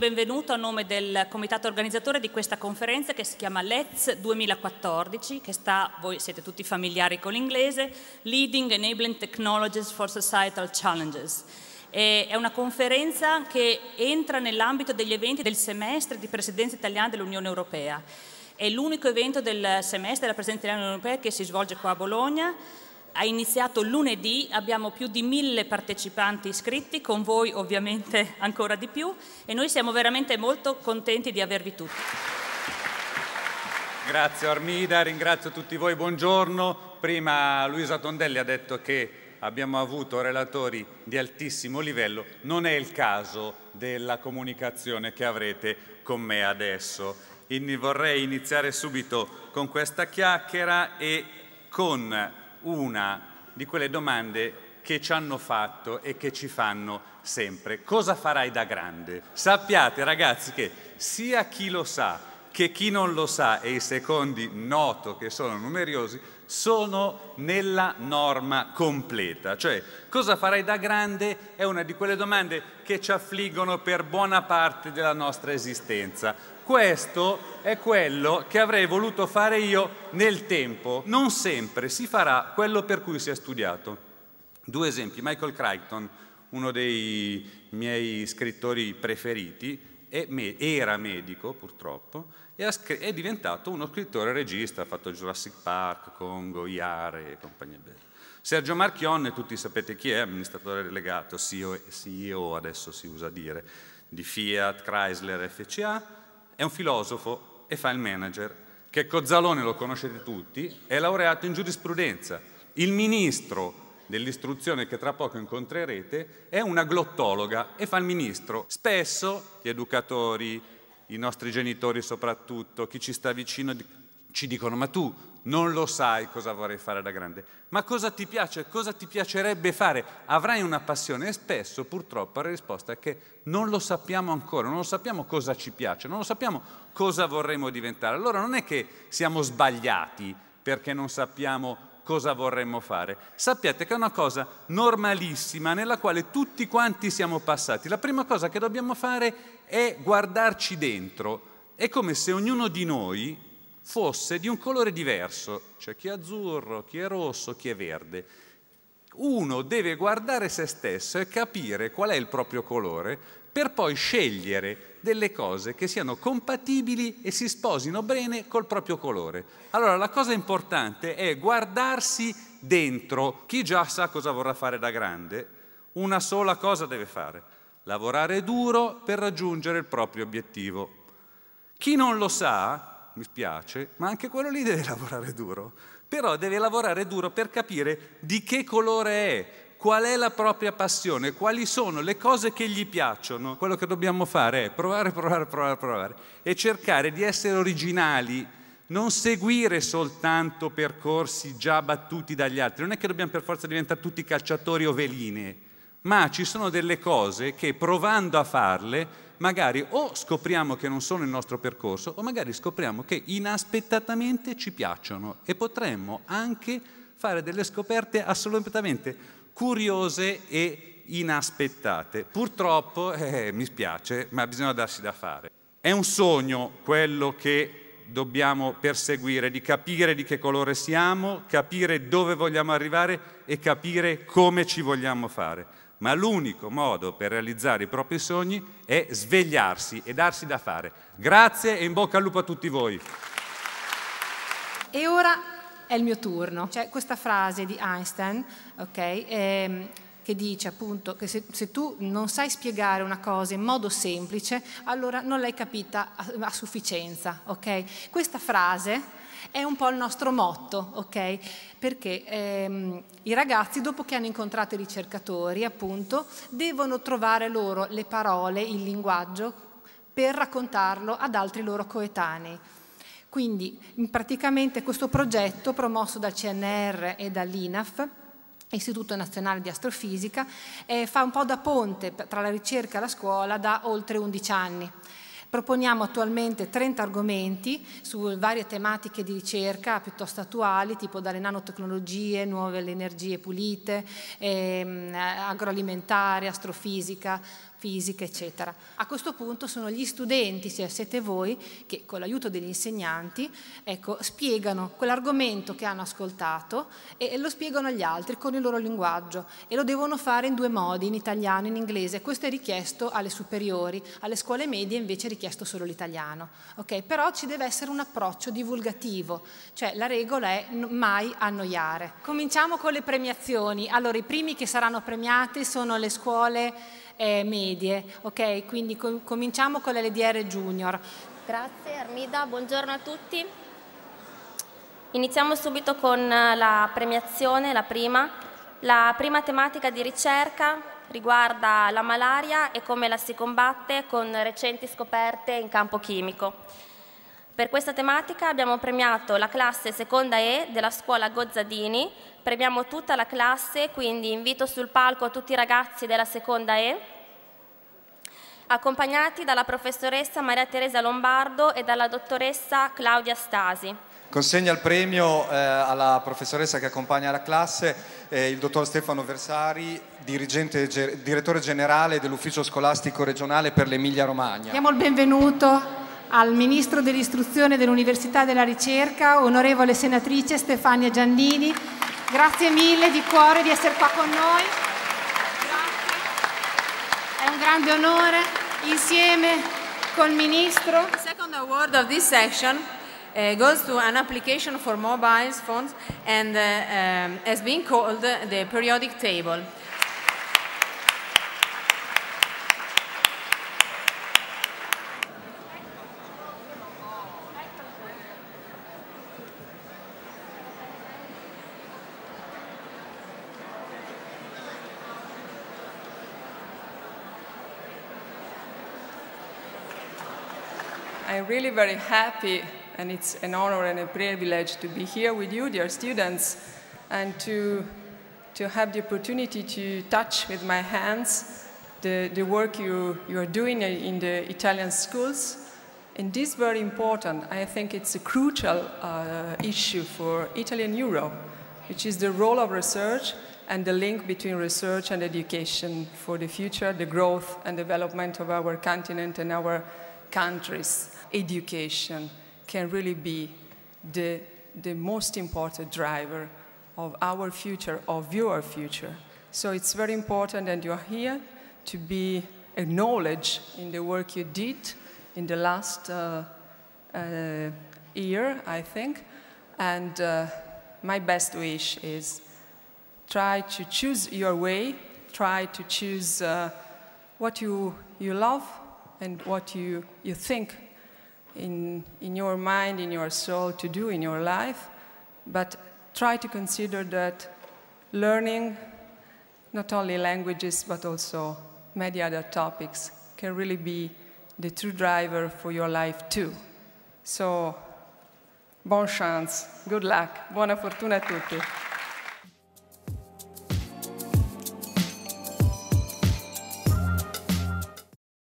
benvenuto a nome del comitato organizzatore di questa conferenza che si chiama Let's 2014, che sta, voi siete tutti familiari con l'inglese, Leading Enabling Technologies for Societal Challenges. è una conferenza che entra nell'ambito degli eventi del semestre di presidenza italiana dell'Unione Europea. È l'unico evento del semestre della presidenza dell'Unione Europea che si svolge qua a Bologna ha iniziato lunedì, abbiamo più di mille partecipanti iscritti, con voi ovviamente ancora di più e noi siamo veramente molto contenti di avervi tutti. Grazie Armida, ringrazio tutti voi, buongiorno. Prima Luisa Tondelli ha detto che abbiamo avuto relatori di altissimo livello, non è il caso della comunicazione che avrete con me adesso. In, vorrei iniziare subito con questa chiacchiera e con una di quelle domande che ci hanno fatto e che ci fanno sempre. Cosa farai da grande? Sappiate ragazzi che sia chi lo sa che chi non lo sa e i secondi noto che sono numerosi sono nella norma completa. Cioè, cosa farai da grande è una di quelle domande che ci affliggono per buona parte della nostra esistenza. Questo è quello che avrei voluto fare io nel tempo. Non sempre si farà quello per cui si è studiato. Due esempi. Michael Crichton, uno dei miei scrittori preferiti, me, era medico purtroppo, e è diventato uno scrittore regista, ha fatto Jurassic Park, Congo, Iare e compagnie belle. Sergio Marchionne, tutti sapete chi è, amministratore delegato, CEO, CEO adesso si usa dire, di Fiat, Chrysler, FCA, è un filosofo e fa il manager. Che Cozzalone lo conoscete tutti, è laureato in giurisprudenza. Il ministro dell'istruzione che tra poco incontrerete è una glottologa e fa il ministro. Spesso gli educatori, i nostri genitori soprattutto, chi ci sta vicino ci dicono ma tu non lo sai cosa vorrei fare da grande, ma cosa ti piace, cosa ti piacerebbe fare? Avrai una passione e spesso purtroppo la risposta è che non lo sappiamo ancora, non lo sappiamo cosa ci piace, non lo sappiamo cosa vorremmo diventare. Allora non è che siamo sbagliati perché non sappiamo cosa vorremmo fare. Sappiate che è una cosa normalissima nella quale tutti quanti siamo passati. La prima cosa che dobbiamo fare è guardarci dentro. È come se ognuno di noi, fosse di un colore diverso, cioè chi è azzurro, chi è rosso, chi è verde. Uno deve guardare se stesso e capire qual è il proprio colore per poi scegliere delle cose che siano compatibili e si sposino bene col proprio colore. Allora la cosa importante è guardarsi dentro. Chi già sa cosa vorrà fare da grande, una sola cosa deve fare, lavorare duro per raggiungere il proprio obiettivo. Chi non lo sa mi spiace, ma anche quello lì deve lavorare duro. Però deve lavorare duro per capire di che colore è, qual è la propria passione, quali sono le cose che gli piacciono. Quello che dobbiamo fare è provare, provare, provare, provare e cercare di essere originali, non seguire soltanto percorsi già battuti dagli altri. Non è che dobbiamo per forza diventare tutti calciatori o veline ma ci sono delle cose che provando a farle magari o scopriamo che non sono il nostro percorso o magari scopriamo che inaspettatamente ci piacciono e potremmo anche fare delle scoperte assolutamente curiose e inaspettate. Purtroppo, eh, eh mi spiace, ma bisogna darsi da fare. È un sogno quello che dobbiamo perseguire, di capire di che colore siamo, capire dove vogliamo arrivare e capire come ci vogliamo fare ma l'unico modo per realizzare i propri sogni è svegliarsi e darsi da fare. Grazie e in bocca al lupo a tutti voi. E ora è il mio turno. C'è questa frase di Einstein, ok? Ehm, che dice appunto che se, se, tu non sai spiegare una cosa in modo semplice, allora non l'hai capita a, a sufficienza, ok? Questa frase è un po' il nostro motto, ok? Perché ehm, i ragazzi, dopo che hanno incontrato i ricercatori, appunto, devono trovare loro le parole, il linguaggio, per raccontarlo ad altri loro coetanei. Quindi praticamente questo progetto promosso dal CNR e dall'INAF Istituto Nazionale di Astrofisica, eh, fa un po' da ponte tra la ricerca e la scuola da oltre 11 anni. Proponiamo attualmente 30 argomenti su varie tematiche di ricerca piuttosto attuali, tipo dalle nanotecnologie, nuove energie pulite, ehm, agroalimentare, astrofisica, fisica, eccetera. A questo punto sono gli studenti, se siete voi, che con l'aiuto degli insegnanti ecco, spiegano quell'argomento che hanno ascoltato e, lo spiegano agli altri con il loro linguaggio e lo devono fare in due modi, in italiano e in inglese. Questo è richiesto alle superiori, alle scuole medie invece è richiesto solo l'italiano. Okay? Però ci deve essere un approccio divulgativo, cioè la regola è mai annoiare. Cominciamo con le premiazioni. Allora, i primi che saranno premiati sono le scuole eh, medie. Ok, Quindi com cominciamo con l'LDR Junior. Grazie Armida, buongiorno a tutti. Iniziamo subito con la premiazione, la prima. La prima tematica di ricerca riguarda la malaria e come la si combatte con recenti scoperte in campo chimico. Per questa tematica abbiamo premiato la classe seconda E della scuola Gozzadini Premiamo tutta la classe, quindi invito sul palco tutti i ragazzi della seconda E, accompagnati dalla professoressa Maria Teresa Lombardo e dalla dottoressa Claudia Stasi. Consegna il premio eh, alla professoressa che accompagna la classe, eh, il dottor Stefano Versari, ge direttore generale dell'Ufficio Scolastico Regionale per l'Emilia Romagna. Diamo il benvenuto al Ministro dell'Istruzione, dell'Università della Ricerca, onorevole senatrice Stefania Giannini, Grazie mille di cuore di essere qua con noi. Grazie. È un grande onore insieme col ministro. The second award of this section uh, eh, goes to an application for mobile phones and uh, um, has been called the periodic table. I'm really very happy, and it's an honor and a privilege to be here with you, dear students, and to, to have the opportunity to touch with my hands the, the work you, you are doing in the Italian schools. And this is very important. I think it's a crucial uh, issue for Italy and Europe, which is the role of research and the link between research and education for the future, the growth and development of our continent and our countries, education can really be the, the most important driver of our future, of your future. So it's very important that you are here to be acknowledged in the work you did in the last uh, uh, year, I think. And uh, my best wish is try to choose your way, try to choose uh, what you, you love, and what you, you think in, in your mind, in your soul to do in your life, but try to consider that learning not only languages but also many other topics can really be the true driver for your life too. So, bon chance, good luck, buona fortuna a tutti.